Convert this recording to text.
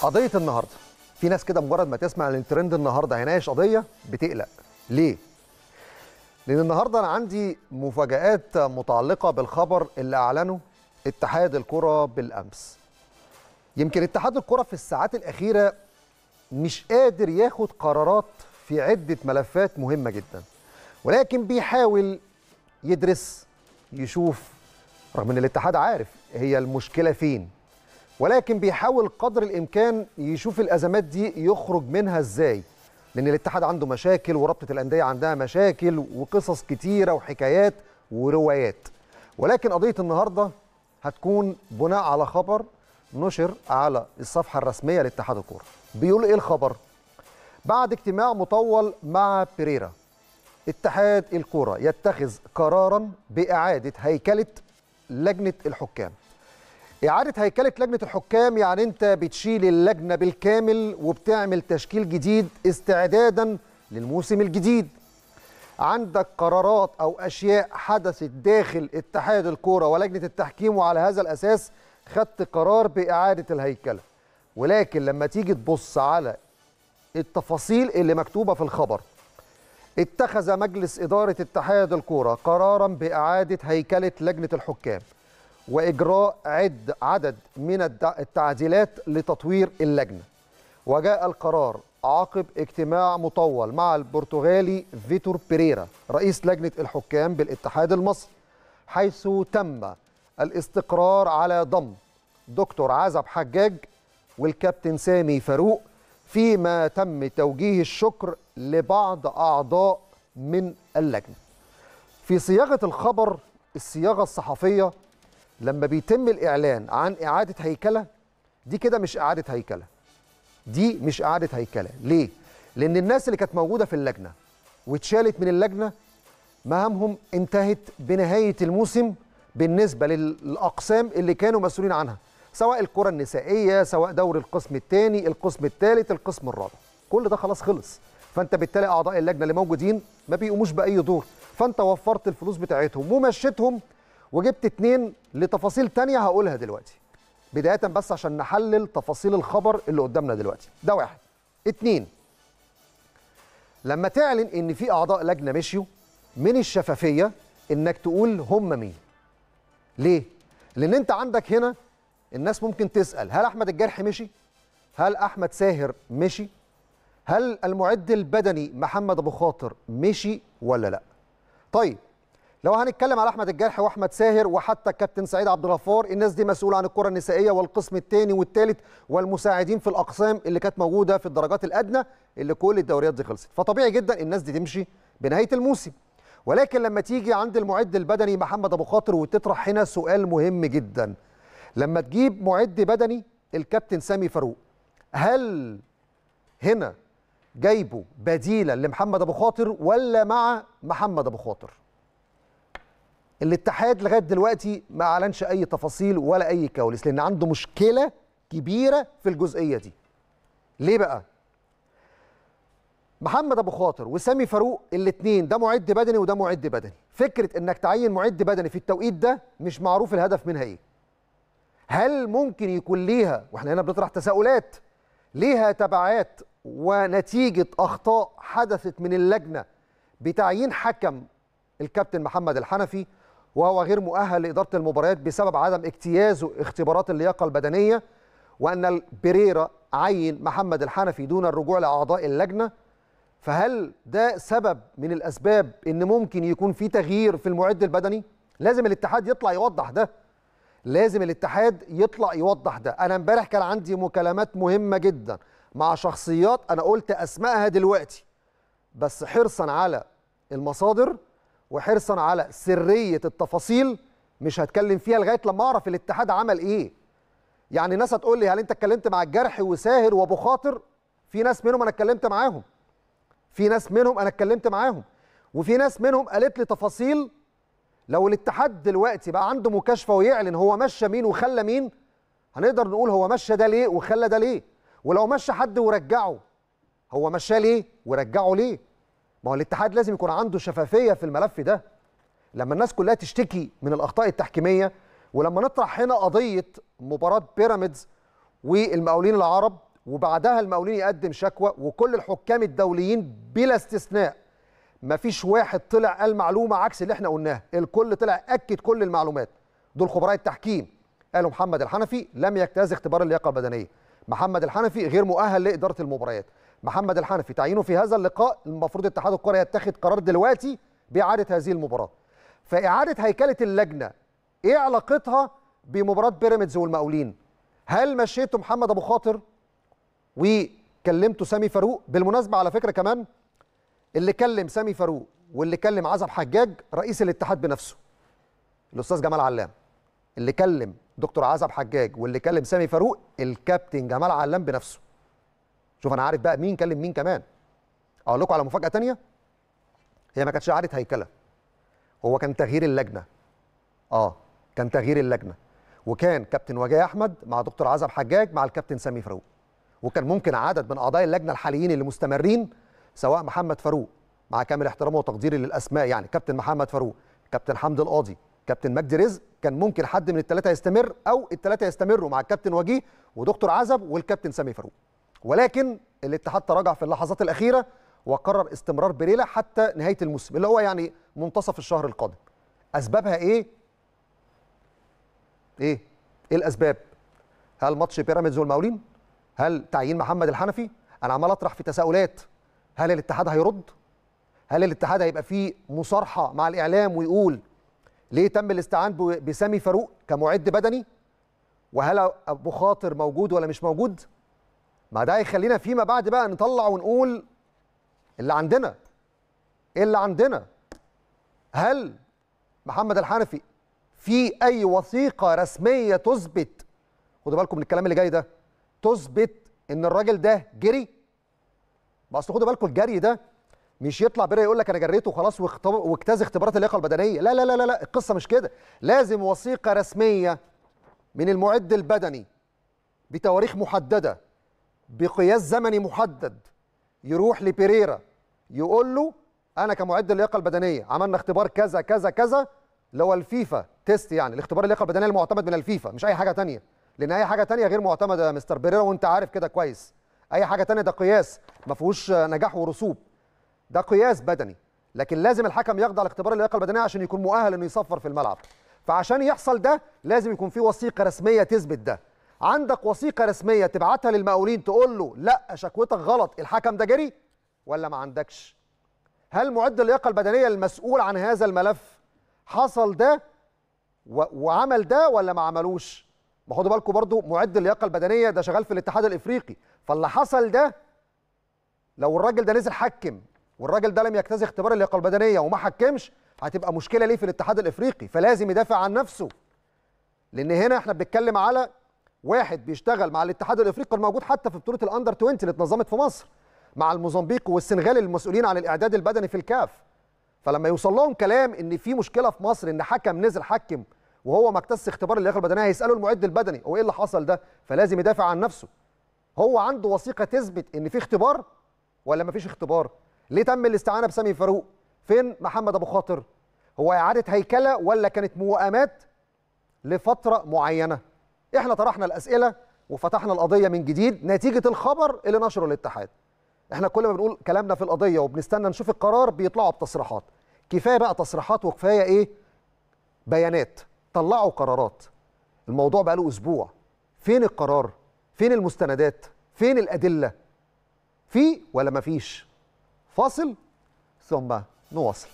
قضيه النهارده في ناس كده مجرد ما تسمع ان الترند النهارده هيناقش قضيه بتقلق ليه لان النهارده انا عندي مفاجات متعلقه بالخبر اللي اعلنه اتحاد الكره بالامس يمكن اتحاد الكره في الساعات الاخيره مش قادر ياخد قرارات في عده ملفات مهمه جدا ولكن بيحاول يدرس يشوف رغم ان الاتحاد عارف هي المشكله فين ولكن بيحاول قدر الامكان يشوف الازمات دي يخرج منها ازاي لان الاتحاد عنده مشاكل ورابطه الانديه عندها مشاكل وقصص كتيره وحكايات وروايات ولكن قضيه النهارده هتكون بناء على خبر نشر على الصفحه الرسميه لاتحاد الكوره بيقول ايه الخبر بعد اجتماع مطول مع بيريرا اتحاد الكوره يتخذ قرارا باعاده هيكله لجنه الحكام إعادة هيكلة لجنة الحكام يعني أنت بتشيل اللجنة بالكامل وبتعمل تشكيل جديد استعدادا للموسم الجديد عندك قرارات أو أشياء حدثت داخل اتحاد الكورة ولجنة التحكيم وعلى هذا الأساس خدت قرار بإعادة الهيكلة ولكن لما تيجي تبص على التفاصيل اللي مكتوبة في الخبر اتخذ مجلس إدارة اتحاد الكورة قرارا بإعادة هيكلة لجنة الحكام وإجراء عد عدد من التعديلات لتطوير اللجنة وجاء القرار عقب اجتماع مطول مع البرتغالي فيتور بيريرا رئيس لجنة الحكام بالاتحاد المصري حيث تم الاستقرار على ضم دكتور عزب حجاج والكابتن سامي فاروق فيما تم توجيه الشكر لبعض أعضاء من اللجنة في صياغة الخبر الصياغة الصحفية لما بيتم الإعلان عن إعادة هيكلة دي كده مش إعادة هيكلة دي مش إعادة هيكلة ليه؟ لأن الناس اللي كانت موجودة في اللجنة واتشالت من اللجنة مهامهم انتهت بنهاية الموسم بالنسبة للأقسام اللي كانوا مسؤولين عنها سواء الكرة النسائية سواء دور القسم الثاني القسم الثالث القسم الرابع كل ده خلاص خلص فانت بالتالي اعضاء اللجنه اللي موجودين ما بيقوموش باي دور فانت وفرت الفلوس بتاعتهم ومشيتهم وجبت اتنين لتفاصيل تانية هقولها دلوقتي بداية بس عشان نحلل تفاصيل الخبر اللي قدامنا دلوقتي ده واحد اتنين لما تعلن ان في اعضاء لجنة مشيوا من الشفافية انك تقول هم مين ليه؟ لان انت عندك هنا الناس ممكن تسأل هل احمد الجرح مشي؟ هل احمد ساهر مشي؟ هل المعد البدني محمد ابو خاطر مشي ولا لا؟ طيب لو هنتكلم على احمد الجرح واحمد ساهر وحتى الكابتن سعيد عبد الغفار الناس دي مسؤوله عن الكره النسائيه والقسم الثاني والثالث والمساعدين في الاقسام اللي كانت موجوده في الدرجات الادنى اللي كل الدوريات دي خلصت فطبيعي جدا الناس دي تمشي بنهايه الموسم ولكن لما تيجي عند المعد البدني محمد ابو خاطر وتطرح هنا سؤال مهم جدا لما تجيب معد بدني الكابتن سامي فاروق هل هنا جايبه بديلا لمحمد ابو خاطر ولا مع محمد ابو خاطر الاتحاد لغايه دلوقتي ما اعلنش اي تفاصيل ولا اي كواليس لان عنده مشكله كبيره في الجزئيه دي ليه بقى محمد ابو خاطر وسامي فاروق الاثنين ده معد بدني وده معد بدني فكره انك تعين معد بدني في التوقيت ده مش معروف الهدف منها ايه هل ممكن يكون ليها واحنا هنا بنطرح تساؤلات ليها تبعات ونتيجه اخطاء حدثت من اللجنه بتعيين حكم الكابتن محمد الحنفي وهو غير مؤهل لإدارة المباريات بسبب عدم اجتيازه اختبارات اللياقة البدنية وأن البريرة عين محمد الحنفي دون الرجوع لأعضاء اللجنة فهل ده سبب من الأسباب إن ممكن يكون في تغيير في المعد البدني؟ لازم الاتحاد يطلع يوضح ده لازم الاتحاد يطلع يوضح ده أنا امبارح كان عندي مكالمات مهمة جدا مع شخصيات أنا قلت أسمائها دلوقتي بس حرصا على المصادر وحرصا على سريه التفاصيل مش هتكلم فيها لغايه لما اعرف الاتحاد عمل ايه يعني ناس هتقول لي هل انت اتكلمت مع الجرح وساهر وابو خاطر في ناس منهم انا اتكلمت معاهم في ناس منهم انا اتكلمت معاهم وفي ناس منهم قالت لي تفاصيل لو الاتحاد دلوقتي بقى عنده مكاشفه ويعلن هو مشى مين وخلى مين هنقدر نقول هو مشى ده ليه وخلى ده ليه ولو مشى حد ورجعه هو مشاه ليه ورجعه ليه ما هو الاتحاد لازم يكون عنده شفافيه في الملف ده لما الناس كلها تشتكي من الاخطاء التحكيميه ولما نطرح هنا قضيه مباراه بيراميدز والمقاولين العرب وبعدها المقاولين يقدم شكوى وكل الحكام الدوليين بلا استثناء ما فيش واحد طلع قال معلومه عكس اللي احنا قلناها الكل طلع اكد كل المعلومات دول خبراء التحكيم قالوا محمد الحنفي لم يجتاز اختبار اللياقه البدنيه محمد الحنفي غير مؤهل لاداره المباريات محمد الحنفي تعيينه في هذا اللقاء المفروض اتحاد الكره يتخذ قرار دلوقتي باعاده هذه المباراه فاعاده هيكله اللجنه ايه علاقتها بمباراه بيراميدز والمقاولين هل مشيتوا محمد ابو خاطر وكلمتوا سامي فاروق بالمناسبه على فكره كمان اللي كلم سامي فاروق واللي كلم عزب حجاج رئيس الاتحاد بنفسه الاستاذ جمال علام اللي كلم دكتور عزب حجاج واللي كلم سامي فاروق الكابتن جمال علام بنفسه شوف انا عارف بقى مين كلم مين كمان اقول لكم على مفاجاه تانية هي ما كانتش قعده هيكله هو كان تغيير اللجنه اه كان تغيير اللجنه وكان كابتن وجيه احمد مع دكتور عزب حجاج مع الكابتن سامي فاروق وكان ممكن عدد من اعضاء اللجنه الحاليين اللي مستمرين سواء محمد فاروق مع كامل احترامي وتقديري للاسماء يعني كابتن محمد فاروق كابتن حمد القاضي كابتن مجدي رزق كان ممكن حد من الثلاثه يستمر او الثلاثه يستمروا مع الكابتن وجيه ودكتور عزب والكابتن سامي فاروق ولكن الاتحاد تراجع في اللحظات الاخيره وقرر استمرار بريلا حتى نهايه الموسم اللي هو يعني منتصف الشهر القادم اسبابها ايه ايه ايه الاسباب هل ماتش بيراميدز والمقاولين هل تعيين محمد الحنفي انا عمال اطرح في تساؤلات هل الاتحاد هيرد هل الاتحاد هيبقى فيه مصارحه مع الاعلام ويقول ليه تم الاستعان بسامي فاروق كمعد بدني وهل ابو خاطر موجود ولا مش موجود ما ده هيخلينا فيما بعد بقى نطلع ونقول اللي عندنا ايه اللي عندنا هل محمد الحنفي في اي وثيقه رسميه تثبت خدوا بالكم من الكلام اللي جاي ده تثبت ان الراجل ده جري ما اصل خدوا بالكم الجري ده مش يطلع بره يقول لك انا جريته وخلاص واجتاز اختبارات اللياقه البدنيه لا لا لا لا القصه مش كده لازم وثيقه رسميه من المعد البدني بتواريخ محدده بقياس زمني محدد يروح لبيريرا يقول له انا كمعد اللياقه البدنيه عملنا اختبار كذا كذا كذا اللي هو الفيفا تيست يعني الاختبار اللياقه البدنيه المعتمد من الفيفا مش اي حاجه تانية لان اي حاجه تانية غير معتمده يا مستر بيريرا وانت عارف كده كويس اي حاجه تانية ده قياس ما فيهوش نجاح ورسوب ده قياس بدني لكن لازم الحكم يخضع لاختبار اللياقه البدنيه عشان يكون مؤهل انه يصفر في الملعب فعشان يحصل ده لازم يكون في وثيقه رسميه تثبت ده عندك وثيقه رسميه تبعتها للمقاولين تقول له لا شكوتك غلط الحكم ده جري ولا ما عندكش هل معد اللياقه البدنيه المسؤول عن هذا الملف حصل ده وعمل ده ولا ما عملوش ما خدوا بالكم برضو معد اللياقه البدنيه ده شغال في الاتحاد الافريقي فاللي حصل ده لو الراجل ده نزل حكم والراجل ده لم يجتاز اختبار اللياقه البدنيه وما حكمش هتبقى مشكله ليه في الاتحاد الافريقي فلازم يدافع عن نفسه لان هنا احنا بنتكلم على واحد بيشتغل مع الاتحاد الافريقي الموجود حتى في بطوله الاندر 20 اللي اتنظمت في مصر مع الموزمبيق والسنغال المسؤولين عن الاعداد البدني في الكاف فلما يوصل لهم كلام ان في مشكله في مصر ان حكم نزل حكم وهو ما اكتسش اختبار اللياقه البدنيه هيسالوا المعد البدني هو ايه اللي حصل ده فلازم يدافع عن نفسه هو عنده وثيقه تثبت ان في اختبار ولا ما فيش اختبار ليه تم الاستعانه بسامي فاروق فين محمد ابو خاطر هو اعاده هيكله ولا كانت موائمات لفتره معينه احنا طرحنا الاسئله وفتحنا القضيه من جديد نتيجه الخبر اللي نشره الاتحاد احنا كل ما بنقول كلامنا في القضيه وبنستنى نشوف القرار بيطلعوا بتصريحات كفايه بقى تصريحات وكفايه ايه بيانات طلعوا قرارات الموضوع بقى له اسبوع فين القرار فين المستندات فين الادله في ولا مفيش فاصل ثم نواصل